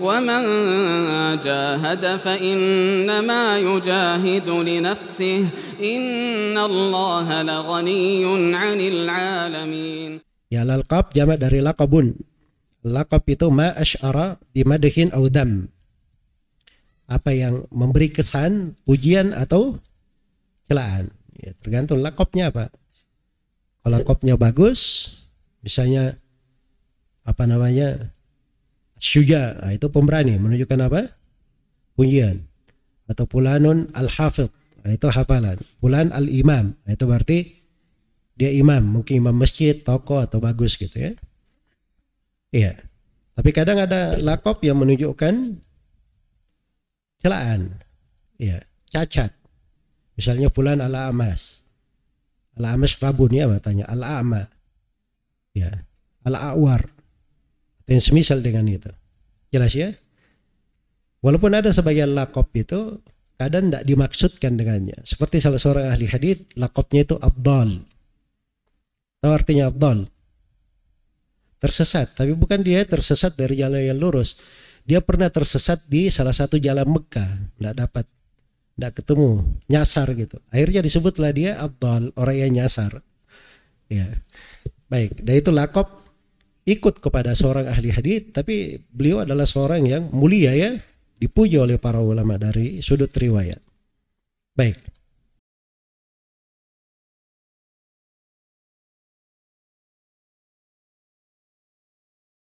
ومن جاهد فإنما يجاهد لنفسه إن الله لغني عن العالمين Ya للقب جمع dari laqabun. Laqab itu ma asyara bimadhin au Apa yang memberi kesan, pujian atau celaan. Ya, tergantung laqabnya apa. Kalau laqabnya bagus, misalnya apa namanya? syuja nah, itu pemberani menunjukkan apa pujian atau pulanun al hafid nah, itu hafalan pulan al imam nah, itu berarti dia imam mungkin imam masjid toko atau bagus gitu ya iya tapi kadang ada lakop yang menunjukkan celaan iya cacat misalnya pulan al amas al amas rabun ya matanya al ama ya al awar yang semisal dengan itu. Jelas ya? Walaupun ada sebagian lakop itu, kadang tidak dimaksudkan dengannya. Seperti salah seorang ahli hadith, lakopnya itu abdal. Tahu artinya abdal? Tersesat. Tapi bukan dia tersesat dari jalan yang lurus. Dia pernah tersesat di salah satu jalan Mekah. Tidak dapat. Tidak ketemu. Nyasar gitu. Akhirnya disebutlah dia abdal, orang yang nyasar. Ya. Baik, dan itu lakop ikut kepada seorang ahli hadis, tapi beliau adalah seorang yang mulia ya, dipuji oleh para ulama dari sudut riwayat. Baik.